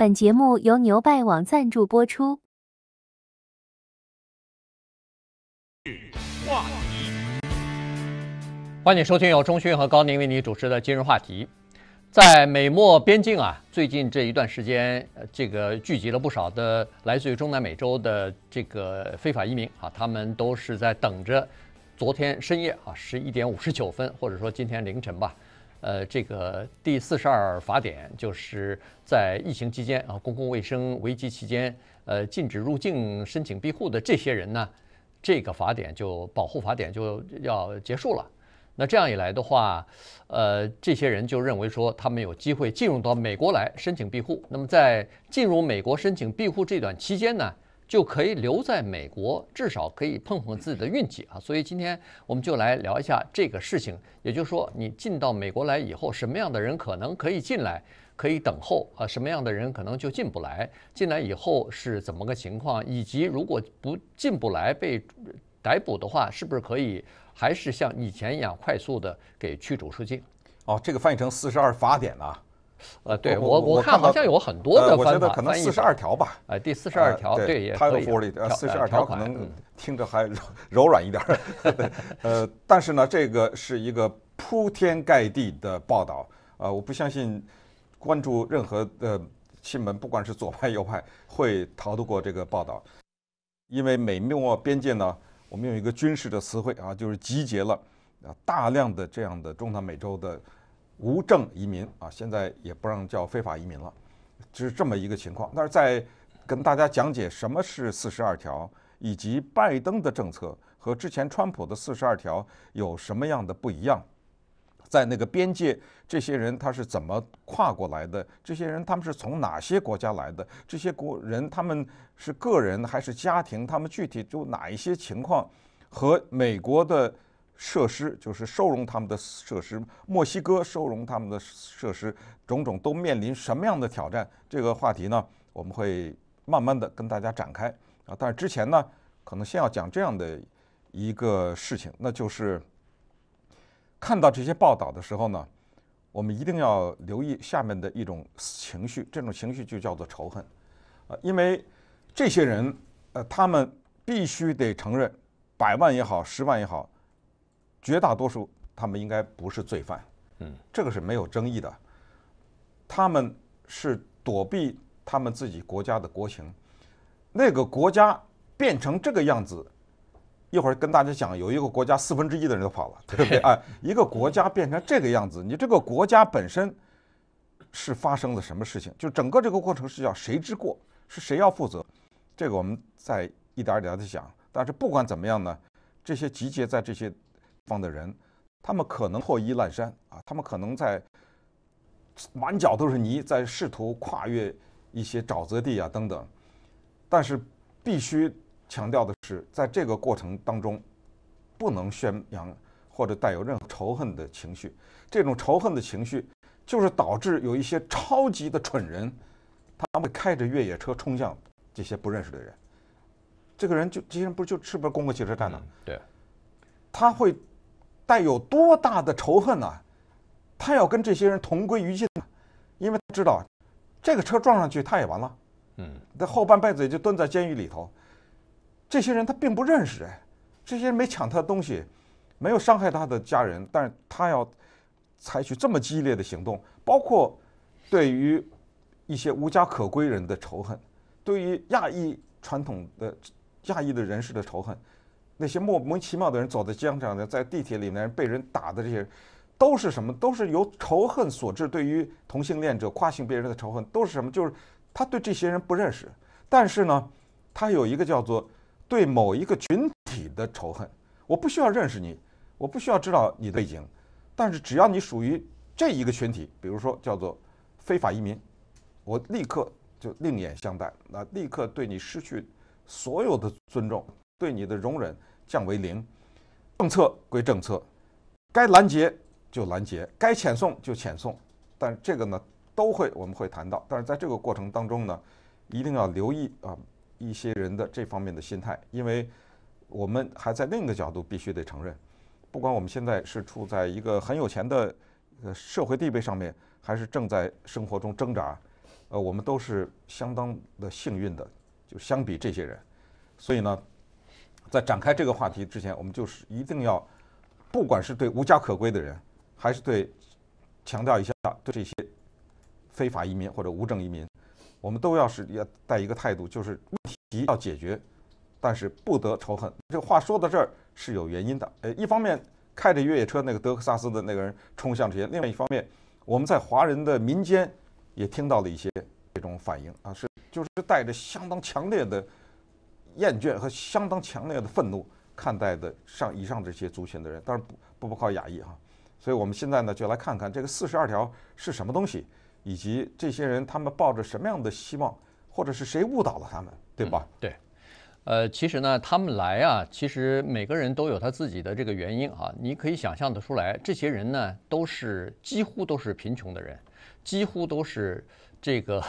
本节目由牛拜网赞助播出。欢迎收听由钟讯和高宁为你主持的《今日话题》。在美墨边境啊，最近这一段时间，这个聚集了不少的来自于中南美洲的这个非法移民啊，他们都是在等着昨天深夜啊十一点五十九分，或者说今天凌晨吧。呃，这个第四十二法典就是在疫情期间啊，公共卫生危机期间，呃，禁止入境申请庇护的这些人呢，这个法典就保护法典就要结束了。那这样一来的话，呃，这些人就认为说他们有机会进入到美国来申请庇护。那么在进入美国申请庇护这段期间呢？就可以留在美国，至少可以碰碰自己的运气啊！所以今天我们就来聊一下这个事情。也就是说，你进到美国来以后，什么样的人可能可以进来，可以等候啊？什么样的人可能就进不来？进来以后是怎么个情况？以及如果不进不来被逮捕的话，是不是可以还是像以前一样快速的给驱逐出境？哦，这个翻译成四十二法典啊。呃，对我我看好像有很多的，我觉得可能四十二条吧。呃，第四十二条，对，它有呃四十二条可能听着还柔软一点。呃，但是呢，这个是一个铺天盖地的报道啊，我不相信关注任何的新闻，不管是左派右派，会逃得过这个报道。因为美墨边界呢，我们用一个军事的词汇啊，就是集结了啊大量的这样的中南美洲的。无证移民啊，现在也不让叫非法移民了，就是这么一个情况。但是在跟大家讲解什么是四十二条，以及拜登的政策和之前川普的四十二条有什么样的不一样，在那个边界，这些人他是怎么跨过来的？这些人他们是从哪些国家来的？这些国人他们是个人还是家庭？他们具体就哪一些情况和美国的？设施就是收容他们的设施，墨西哥收容他们的设施，种种都面临什么样的挑战？这个话题呢，我们会慢慢的跟大家展开啊。但是之前呢，可能先要讲这样的一个事情，那就是看到这些报道的时候呢，我们一定要留意下面的一种情绪，这种情绪就叫做仇恨，呃，因为这些人，呃，他们必须得承认，百万也好，十万也好。绝大多数他们应该不是罪犯，嗯，这个是没有争议的。他们是躲避他们自己国家的国情，那个国家变成这个样子，一会儿跟大家讲有一个国家四分之一的人都跑了，对不对 哎，一个国家变成这个样子，你这个国家本身是发生了什么事情？就整个这个过程是叫谁之过？是谁要负责？这个我们再一点一点的讲。但是不管怎么样呢，这些集结在这些。方的人，他们可能破衣烂衫啊，他们可能在满脚都是泥，在试图跨越一些沼泽地啊等等。但是必须强调的是，在这个过程当中，不能宣扬或者带有任何仇恨的情绪。这种仇恨的情绪，就是导致有一些超级的蠢人，他们开着越野车冲向这些不认识的人。这个人就这些人不就是不是公共汽车站呢？对，他会。带有多大的仇恨呢？他要跟这些人同归于尽，因为知道这个车撞上去他也完了。嗯，他后半辈子也就蹲在监狱里头。这些人他并不认识，哎，这些人没抢他的东西，没有伤害他的家人，但是他要采取这么激烈的行动，包括对于一些无家可归人的仇恨，对于亚裔传统的亚裔的人士的仇恨。那些莫名其妙的人走在街上在地铁里面被人打的这些，都是什么？都是由仇恨所致。对于同性恋者、跨性别人的仇恨，都是什么？就是他对这些人不认识，但是呢，他有一个叫做对某一个群体的仇恨。我不需要认识你，我不需要知道你的背景，但是只要你属于这一个群体，比如说叫做非法移民，我立刻就另眼相待，那立刻对你失去所有的尊重，对你的容忍。降为零，政策归政策，该拦截就拦截，该遣送就遣送。但这个呢，都会我们会谈到。但是在这个过程当中呢，一定要留意啊，一些人的这方面的心态，因为我们还在另一个角度必须得承认，不管我们现在是处在一个很有钱的社会地位上面，还是正在生活中挣扎，呃，我们都是相当的幸运的，就相比这些人，所以呢。在展开这个话题之前，我们就是一定要，不管是对无家可归的人，还是对强调一下对这些非法移民或者无证移民，我们都要是要带一个态度，就是问题要解决，但是不得仇恨。这话说到这儿是有原因的。呃，一方面开着越野车那个德克萨斯的那个人冲向这些，另外一方面我们在华人的民间也听到了一些这种反应啊，是就是带着相当强烈的。厌倦和相当强烈的愤怒看待的上以上这些族群的人，当然不不不靠雅意哈，所以我们现在呢就来看看这个四十二条是什么东西，以及这些人他们抱着什么样的希望，或者是谁误导了他们，对吧？对，呃，其实呢，他们来啊，其实每个人都有他自己的这个原因啊，你可以想象得出来，这些人呢都是几乎都是贫穷的人，几乎都是这个。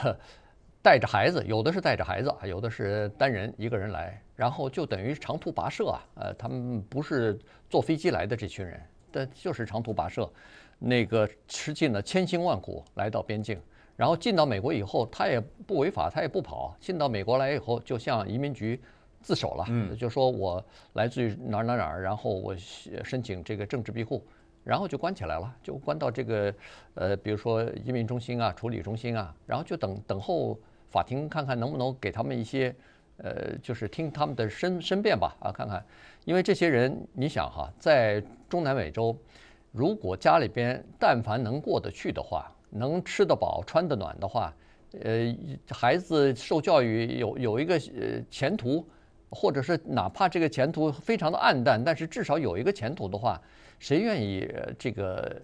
带着孩子，有的是带着孩子，有的是单人一个人来，然后就等于长途跋涉啊。呃，他们不是坐飞机来的这群人，但就是长途跋涉，那个吃尽了千辛万苦来到边境，然后进到美国以后，他也不违法，他也不跑，进到美国来以后就向移民局自首了，就说我来自于哪儿哪儿哪儿，然后我申请这个政治庇护。然后就关起来了，就关到这个，呃，比如说移民中心啊、处理中心啊，然后就等等候法庭看看能不能给他们一些，呃，就是听他们的申申辩吧啊，看看，因为这些人，你想哈，在中南美洲，如果家里边但凡能过得去的话，能吃得饱、穿得暖的话，呃，孩子受教育有有一个呃前途，或者是哪怕这个前途非常的暗淡，但是至少有一个前途的话。谁愿意这个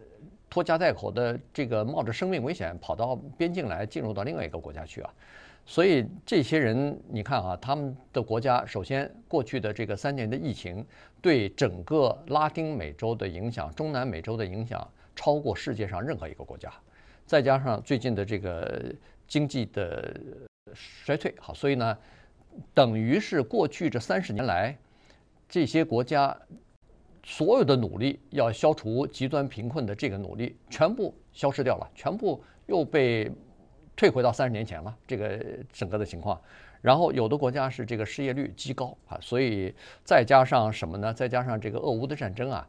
拖家带口的这个冒着生命危险跑到边境来进入到另外一个国家去啊？所以这些人，你看啊，他们的国家首先过去的这个三年的疫情对整个拉丁美洲的影响、中南美洲的影响超过世界上任何一个国家，再加上最近的这个经济的衰退，好，所以呢，等于是过去这三十年来这些国家。所有的努力要消除极端贫困的这个努力全部消失掉了，全部又被退回到三十年前了。这个整个的情况，然后有的国家是这个失业率极高啊，所以再加上什么呢？再加上这个俄乌的战争啊，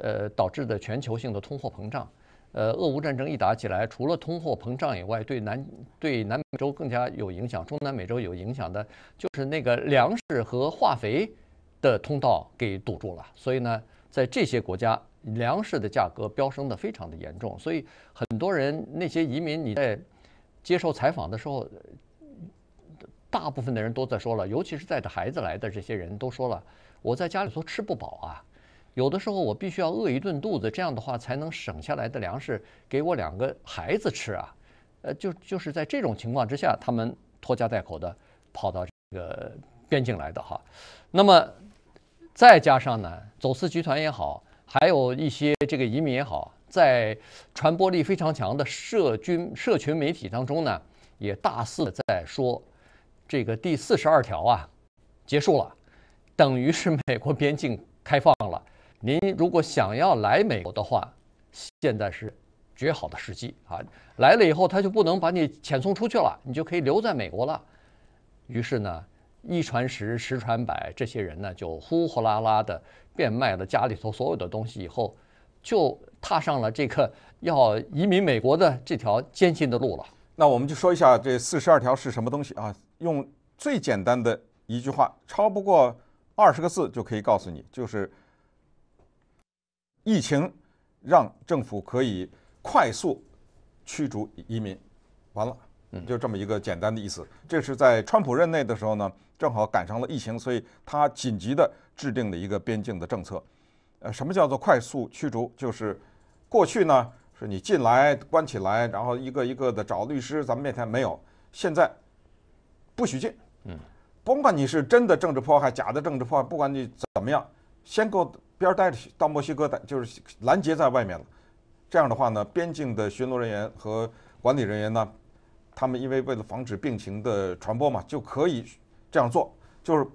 呃，导致的全球性的通货膨胀。呃，俄乌战争一打起来，除了通货膨胀以外，对南对南美洲更加有影响，中南美洲有影响的就是那个粮食和化肥的通道给堵住了，所以呢。在这些国家，粮食的价格飙升的非常的严重，所以很多人那些移民你在接受采访的时候，大部分的人都在说了，尤其是带着孩子来的这些人都说了，我在家里头吃不饱啊，有的时候我必须要饿一顿肚子，这样的话才能省下来的粮食给我两个孩子吃啊，呃，就就是在这种情况之下，他们拖家带口的跑到这个边境来的哈，那么。再加上呢，走私集团也好，还有一些这个移民也好，在传播力非常强的社军社群媒体当中呢，也大肆的在说，这个第四十二条啊，结束了，等于是美国边境开放了。您如果想要来美国的话，现在是绝好的时机啊！来了以后，他就不能把你遣送出去了，你就可以留在美国了。于是呢。一传十，十传百，这些人呢就呼呼啦啦的变卖了家里头所有的东西，以后就踏上了这个要移民美国的这条艰辛的路了。那我们就说一下这四十二条是什么东西啊？用最简单的一句话，超不过二十个字就可以告诉你，就是疫情让政府可以快速驱逐移民，完了，就这么一个简单的意思。这是在川普任内的时候呢。正好赶上了疫情，所以他紧急的制定了一个边境的政策。呃，什么叫做快速驱逐？就是过去呢，是你进来关起来，然后一个一个的找律师，咱们面前没有。现在不许进，嗯，甭管你是真的政治迫害、假的政治迫害，不管你怎么样，先给我边儿待着，去，到墨西哥就是拦截在外面了。这样的话呢，边境的巡逻人员和管理人员呢，他们因为为了防止病情的传播嘛，就可以。这样做就是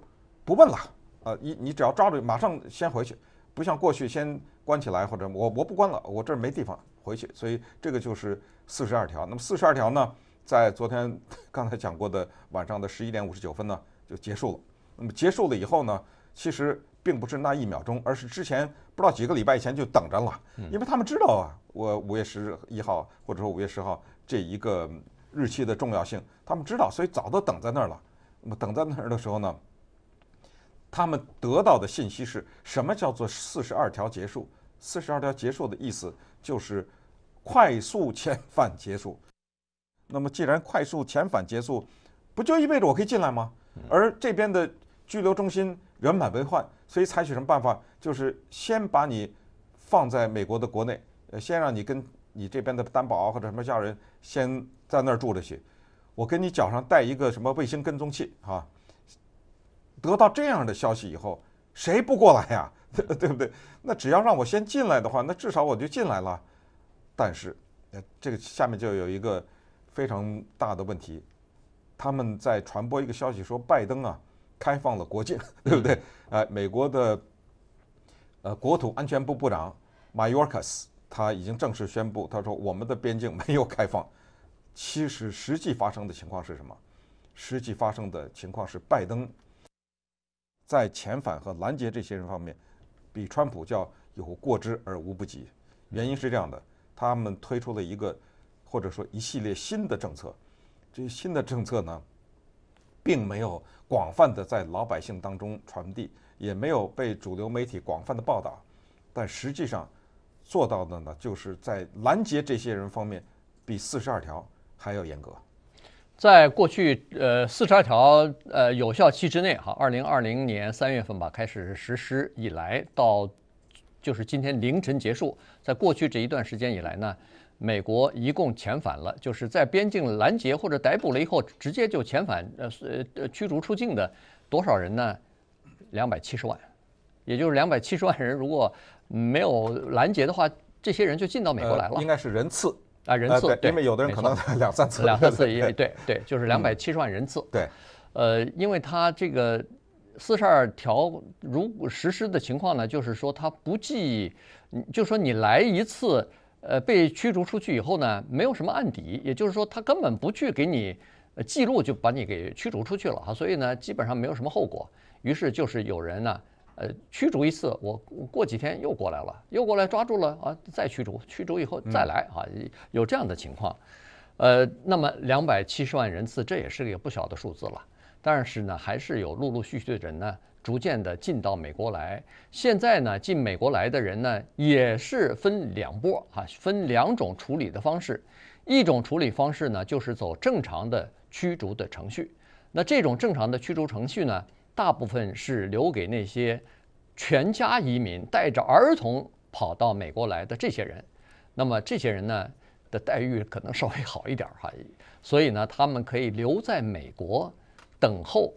不问了，呃，你你只要抓住，马上先回去，不像过去先关起来或者我我不关了，我这没地方回去，所以这个就是四十二条。那么四十二条呢，在昨天 刚才讲过的晚上的十一点五十九分呢就结束了。那么结束了以后呢，其实并不是那一秒钟，而是之前不知道几个礼拜以前就等着了，因为他们知道啊，我五月十一号或者说五月十号这一个日期的重要性，他们知道，所以早都等在那儿了。那么等在那儿的时候呢，他们得到的信息是什么？叫做四十二条结束。四十二条结束的意思就是快速遣返结束。那么既然快速遣返结束，不就意味着我可以进来吗？而这边的拘留中心人满为患，所以采取什么办法？就是先把你放在美国的国内，呃，先让你跟你这边的担保或者什么家人先在那儿住着去。我给你脚上带一个什么卫星跟踪器啊？得到这样的消息以后，谁不过来呀？对不对？那只要让我先进来的话，那至少我就进来了。但是，这个下面就有一个非常大的问题：他们在传播一个消息，说拜登啊开放了国境，对不对？哎，美国的呃国土安全部部长 m a y o r a s 他已经正式宣布，他说我们的边境没有开放。其实实际发生的情况是什么？实际发生的情况是，拜登在遣返和拦截这些人方面，比川普叫有过之而无不及。原因是这样的：他们推出了一个或者说一系列新的政策，这新的政策呢，并没有广泛的在老百姓当中传递，也没有被主流媒体广泛的报道。但实际上做到的呢，就是在拦截这些人方面，比四十二条。还要严格，在过去呃四十二条呃有效期之内，哈，二零二零年三月份吧开始实施以来，到就是今天凌晨结束，在过去这一段时间以来呢，美国一共遣返了就是在边境拦截或者逮捕了以后，直接就遣返呃呃驱逐出境的多少人呢？两百七十万，也就是两百七十万人，如果没有拦截的话，这些人就进到美国来了，应该是人次。啊，人次，对，因为有的人可能 两三次，两三次也对，对，就是两百七十万人次。对，呃，因为他这个四十二条如果实施的情况呢，就是说他不记，就说你来一次，呃，被驱逐出去以后呢，没有什么案底，也就是说他根本不去给你记录，就把你给驱逐出去了哈，所以呢，基本上没有什么后果。于是就是有人呢。呃，驱逐一次，我过几天又过来了，又过来抓住了啊，再驱逐，驱逐以后再来啊，有这样的情况。呃，那么两百七十万人次，这也是个不小的数字了。但是呢，还是有陆陆续续的人呢，逐渐的进到美国来。现在呢，进美国来的人呢，也是分两波啊，分两种处理的方式。一种处理方式呢，就是走正常的驱逐的程序。那这种正常的驱逐程序呢？大部分是留给那些全家移民带着儿童跑到美国来的这些人，那么这些人呢的待遇可能稍微好一点儿哈，所以呢，他们可以留在美国等候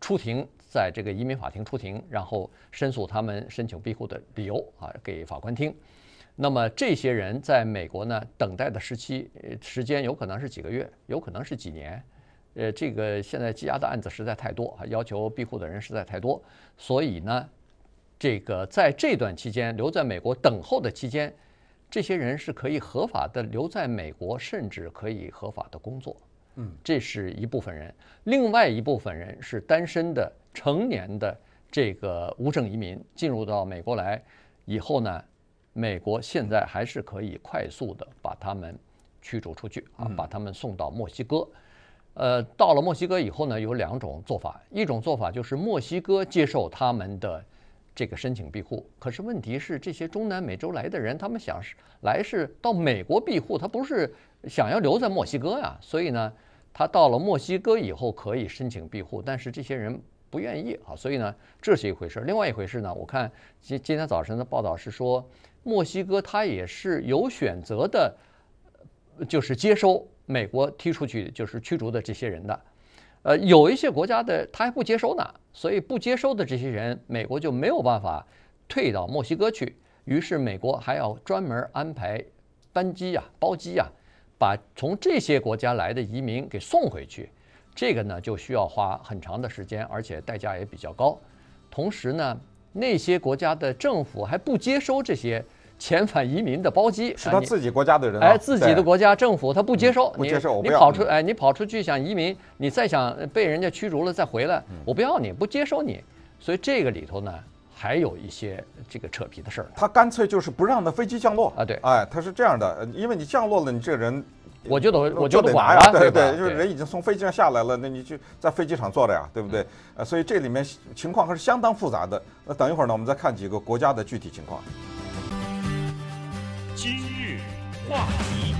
出庭，在这个移民法庭出庭，然后申诉他们申请庇护的理由啊给法官听。那么这些人在美国呢等待的时期时间有可能是几个月，有可能是几年。呃，这个现在积压的案子实在太多，啊，要求庇护的人实在太多，所以呢，这个在这段期间留在美国等候的期间，这些人是可以合法的留在美国，甚至可以合法的工作，嗯，这是一部分人。另外一部分人是单身的成年的这个无证移民进入到美国来以后呢，美国现在还是可以快速的把他们驱逐出去啊，把他们送到墨西哥。呃，到了墨西哥以后呢，有两种做法。一种做法就是墨西哥接受他们的这个申请庇护，可是问题是这些中南美洲来的人，他们想是来是到美国庇护，他不是想要留在墨西哥呀。所以呢，他到了墨西哥以后可以申请庇护，但是这些人不愿意啊，所以呢，这是一回事。另外一回事呢，我看今今天早晨的报道是说，墨西哥他也是有选择的，就是接收。美国踢出去就是驱逐的这些人的，呃，有一些国家的他还不接收呢，所以不接收的这些人，美国就没有办法退到墨西哥去。于是美国还要专门安排班机呀、包机呀，把从这些国家来的移民给送回去。这个呢就需要花很长的时间，而且代价也比较高。同时呢，那些国家的政府还不接收这些。遣返移民的包机是他自己国家的人，哎，自己的国家政府他不接收，不接收，你跑出，哎，你跑出去想移民，你再想被人家驱逐了再回来，我不要你，不接收你，所以这个里头呢还有一些这个扯皮的事儿。他干脆就是不让那飞机降落啊，对，哎，他是这样的，因为你降落了，你这个人，我就得我就得拿呀，对对，就是人已经从飞机上下来了，那你就在飞机场坐着呀，对不对？呃，所以这里面情况还是相当复杂的。那等一会儿呢，我们再看几个国家的具体情况。今日话题，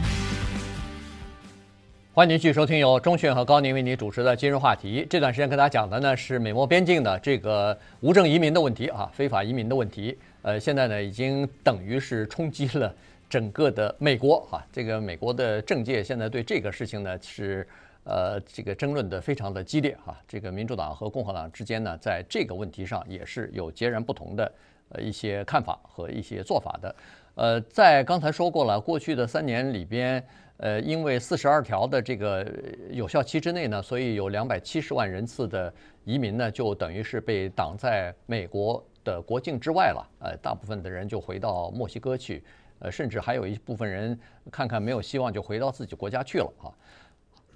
欢迎您继续收听由钟讯和高宁为您主持的《今日话题》。这段时间跟大家讲的呢是美墨边境的这个无证移民的问题啊，非法移民的问题。呃，现在呢已经等于是冲击了整个的美国啊。这个美国的政界现在对这个事情呢是呃这个争论的非常的激烈啊。这个民主党和共和党之间呢在这个问题上也是有截然不同的呃一些看法和一些做法的。呃，在刚才说过了，过去的三年里边，呃，因为四十二条的这个有效期之内呢，所以有两百七十万人次的移民呢，就等于是被挡在美国的国境之外了。呃，大部分的人就回到墨西哥去，呃，甚至还有一部分人看看没有希望，就回到自己国家去了啊。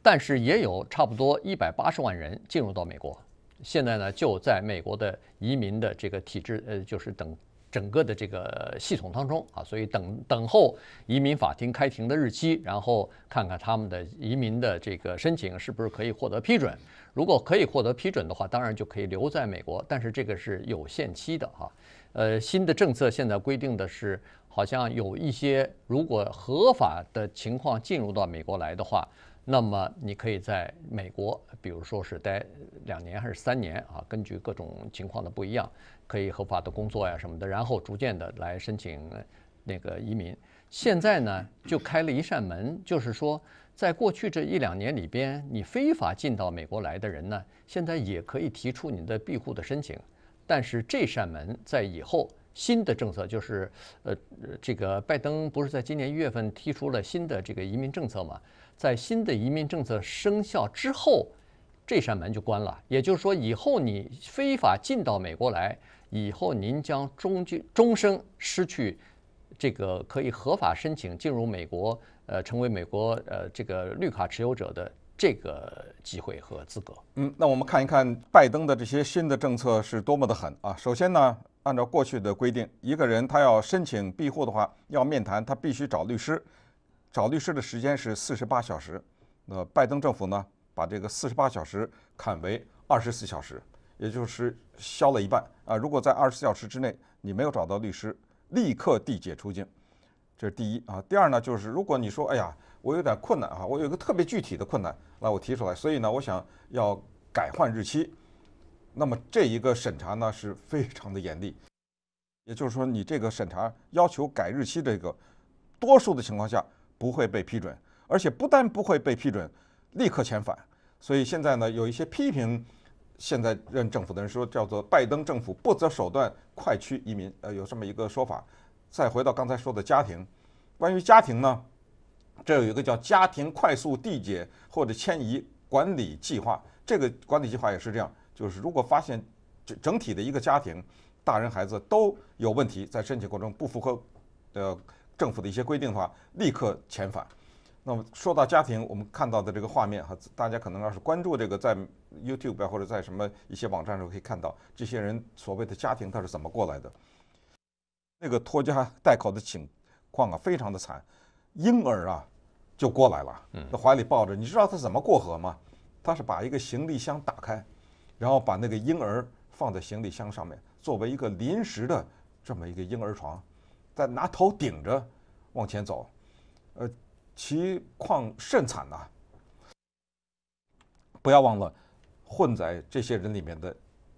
但是也有差不多一百八十万人进入到美国，现在呢就在美国的移民的这个体制，呃，就是等。整个的这个系统当中啊，所以等等候移民法庭开庭的日期，然后看看他们的移民的这个申请是不是可以获得批准。如果可以获得批准的话，当然就可以留在美国，但是这个是有限期的哈。呃，新的政策现在规定的是，好像有一些如果合法的情况进入到美国来的话。那么你可以在美国，比如说是待两年还是三年啊？根据各种情况的不一样，可以合法的工作呀什么的，然后逐渐的来申请那个移民。现在呢，就开了一扇门，就是说，在过去这一两年里边，你非法进到美国来的人呢，现在也可以提出你的庇护的申请。但是这扇门在以后新的政策就是，呃，这个拜登不是在今年一月份提出了新的这个移民政策嘛？在新的移民政策生效之后，这扇门就关了。也就是说，以后你非法进到美国来，以后您将终终终生失去这个可以合法申请进入美国、呃，成为美国呃这个绿卡持有者的这个机会和资格。嗯，那我们看一看拜登的这些新的政策是多么的狠啊！首先呢，按照过去的规定，一个人他要申请庇护的话，要面谈，他必须找律师。找律师的时间是四十八小时，那拜登政府呢，把这个四十八小时砍为二十四小时，也就是削了一半啊。如果在二十四小时之内你没有找到律师，立刻递解出境，这是第一啊。第二呢，就是如果你说，哎呀，我有点困难啊，我有一个特别具体的困难，那我提出来，所以呢，我想要改换日期。那么这一个审查呢是非常的严厉，也就是说，你这个审查要求改日期，这个多数的情况下。不会被批准，而且不但不会被批准，立刻遣返。所以现在呢，有一些批评，现在任政府的人说叫做拜登政府不择手段快驱移民，呃，有这么一个说法。再回到刚才说的家庭，关于家庭呢，这有一个叫家庭快速递解或者迁移管理计划，这个管理计划也是这样，就是如果发现整整体的一个家庭，大人孩子都有问题，在申请过程中不符合，呃。政府的一些规定的话，立刻遣返。那么说到家庭，我们看到的这个画面哈，大家可能要是关注这个，在 YouTube 或者在什么一些网站上可以看到，这些人所谓的家庭他是怎么过来的？那个拖家带口的情况啊，非常的惨。婴儿啊，就过来了，他怀里抱着。你知道他怎么过河吗？他是把一个行李箱打开，然后把那个婴儿放在行李箱上面，作为一个临时的这么一个婴儿床。在拿头顶着往前走，呃，其况甚惨呐！不要忘了，混在这些人里面的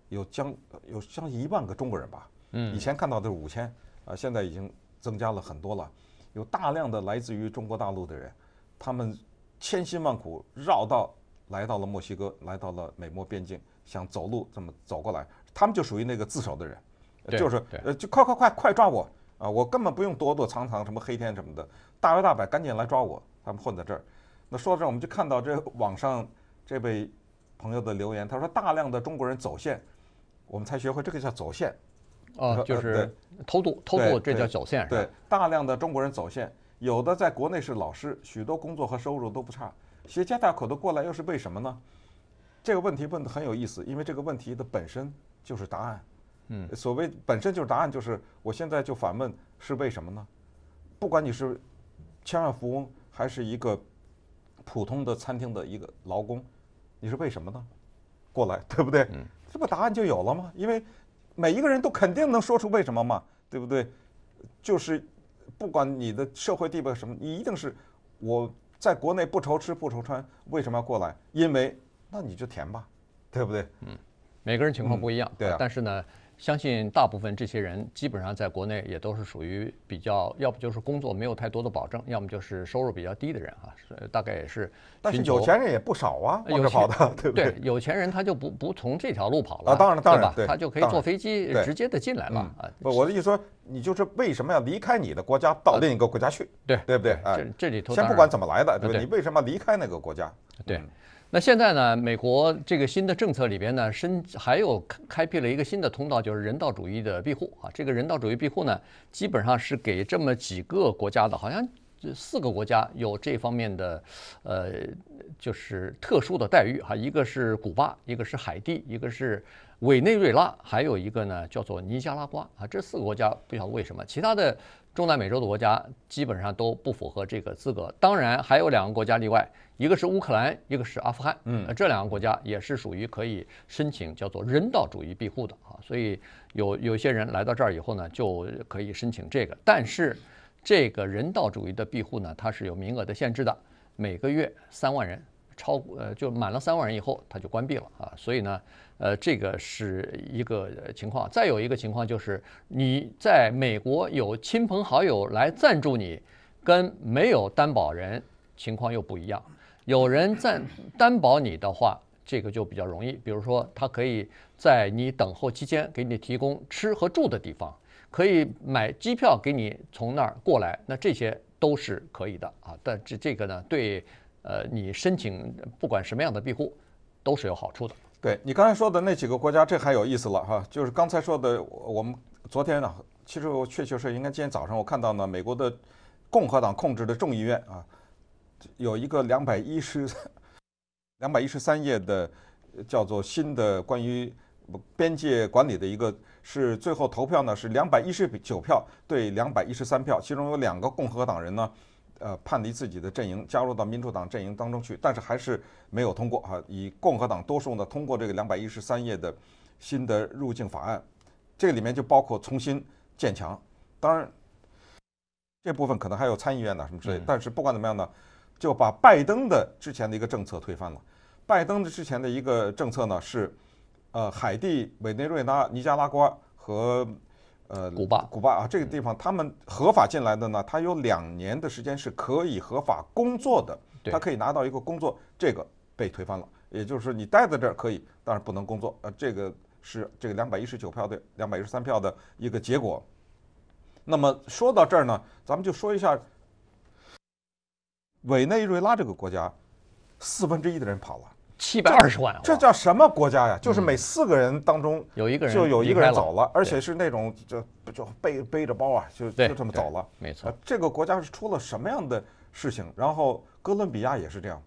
有将有将近一万个中国人吧？嗯，以前看到的是五千，啊，现在已经增加了很多了，有大量的来自于中国大陆的人，他们千辛万苦绕道来到了墨西哥，来到了美墨边境，想走路这么走过来，他们就属于那个自首的人，就是呃，就快快快快抓我！啊，我根本不用躲躲藏藏，什么黑天什么的，大摇大摆，赶紧来抓我！他们混在这儿。那说到这儿，我们就看到这网上这位朋友的留言，他说：大量的中国人走线，我们才学会这个叫走线。啊，就是偷渡，偷渡这叫走线。对，大量的中国人走线，有的在国内是老师，许多工作和收入都不差，携家带口的过来又是为什么呢？这个问题问得很有意思，因为这个问题的本身就是答案。嗯，所谓本身就是答案，就是我现在就反问：是为什么呢？不管你是千万富翁还是一个普通的餐厅的一个劳工，你是为什么呢？过来，对不对？嗯，这不答案就有了吗？因为每一个人都肯定能说出为什么嘛，对不对？就是不管你的社会地位什么，你一定是我在国内不愁吃不愁穿，为什么要过来？因为那你就填吧，对不对？嗯，每个人情况不一样，对啊，但是呢。相信大部分这些人基本上在国内也都是属于比较，要不就是工作没有太多的保证，要么就是收入比较低的人啊，大概也是。但是有钱人也不少啊，有钱的对不对？对，有钱人他就不不从这条路跑了啊，当然了，当然了，他就可以坐飞机直接的进来了啊。不，我的意思说，你就是为什么要离开你的国家到另一个国家去？对，对不对这这里头先不管怎么来的，对不对？你为什么离开那个国家？对。那现在呢？美国这个新的政策里边呢，深还有开辟了一个新的通道，就是人道主义的庇护啊。这个人道主义庇护呢，基本上是给这么几个国家的，好像四个国家有这方面的，呃，就是特殊的待遇哈。一个是古巴，一个是海地，一个是委内瑞拉，还有一个呢叫做尼加拉瓜啊。这四个国家不晓得为什么，其他的中南美洲的国家基本上都不符合这个资格。当然还有两个国家例外。一个是乌克兰，一个是阿富汗，嗯，这两个国家也是属于可以申请叫做人道主义庇护的啊，所以有有些人来到这儿以后呢，就可以申请这个。但是这个人道主义的庇护呢，它是有名额的限制的，每个月三万人，超呃就满了三万人以后，它就关闭了啊。所以呢，呃，这个是一个情况。再有一个情况就是你在美国有亲朋好友来赞助你，跟没有担保人情况又不一样。有人在担保你的话，这个就比较容易。比如说，他可以在你等候期间给你提供吃和住的地方，可以买机票给你从那儿过来，那这些都是可以的啊。但这这个呢，对，呃，你申请不管什么样的庇护，都是有好处的。对你刚才说的那几个国家，这还有意思了哈。就是刚才说的，我们昨天啊，其实我确确实应该今天早上我看到呢，美国的共和党控制的众议院啊。有一个两百一十、两百一十三页的叫做新的关于边界管理的一个是最后投票呢是两百一十九票对两百一十三票，其中有两个共和党人呢，呃，叛离自己的阵营，加入到民主党阵营当中去，但是还是没有通过啊，以共和党多数呢通过这个两百一十三页的新的入境法案，这里面就包括重新建墙，当然这部分可能还有参议院哪什么之类，但是不管怎么样呢。就把拜登的之前的一个政策推翻了，拜登的之前的一个政策呢是，呃，海地、委内瑞拉、尼加拉瓜和呃古巴、古巴啊这个地方他们合法进来的呢，他有两年的时间是可以合法工作的，他可以拿到一个工作，这个被推翻了，也就是你待在这儿可以，但是不能工作，呃，这个是这个两百一十九票的两百一十三票的一个结果，那么说到这儿呢，咱们就说一下。委内瑞拉这个国家，四分之一的人跑了，七百二十万，这叫什么国家呀？就是每四个人当中有一个人就有一个人走了，而且是那种就就背背着包啊，就就这么走了。没错，这个国家是出了什么样的事情？然后哥伦比亚也是这样，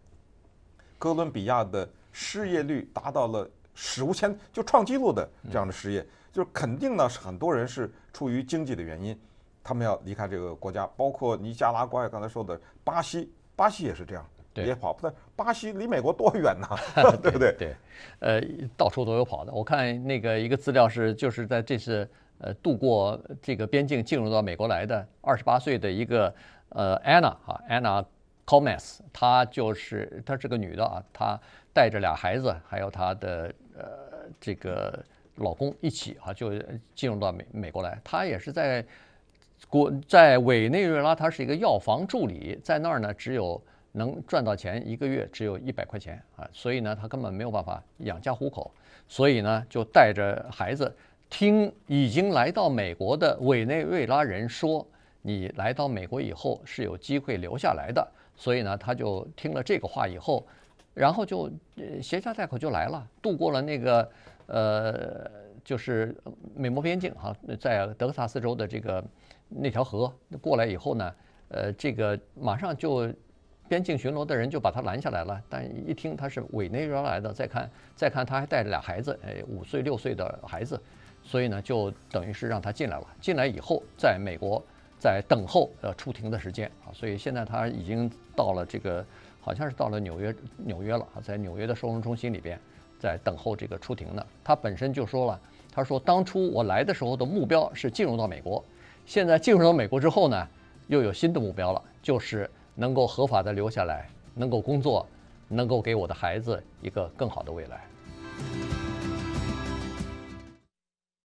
哥伦比亚的失业率达到了史无前，就创纪录的这样的失业，就是肯定呢是很多人是出于经济的原因，他们要离开这个国家，包括尼加拉瓜刚才说的巴西。巴西也是这样，也跑。不对，巴西离美国多远呐？对不对？对，呃，到处都有跑的。我看那个一个资料是，就是在这次呃渡过这个边境进入到美国来的。二十八岁的一个呃 Anna 哈 Anna Comas，她就是她是个女的啊，她带着俩孩子，还有她的呃这个老公一起啊，就进入到美美国来。她也是在。国在委内瑞拉，他是一个药房助理，在那儿呢，只有能赚到钱，一个月只有一百块钱啊，所以呢，他根本没有办法养家糊口，所以呢，就带着孩子听已经来到美国的委内瑞拉人说，你来到美国以后是有机会留下来的，所以呢，他就听了这个话以后，然后就携家带口就来了，度过了那个呃，就是美墨边境哈，在德克萨斯州的这个。那条河过来以后呢，呃，这个马上就边境巡逻的人就把他拦下来了。但一听他是委内瑞拉来的，再看再看他还带着俩孩子，哎，五岁六岁的孩子，所以呢，就等于是让他进来了。进来以后，在美国在等候呃出庭的时间啊，所以现在他已经到了这个好像是到了纽约纽约了啊，在纽约的收容中心里边在等候这个出庭的。他本身就说了，他说当初我来的时候的目标是进入到美国。现在进入到美国之后呢，又有新的目标了，就是能够合法的留下来，能够工作，能够给我的孩子一个更好的未来。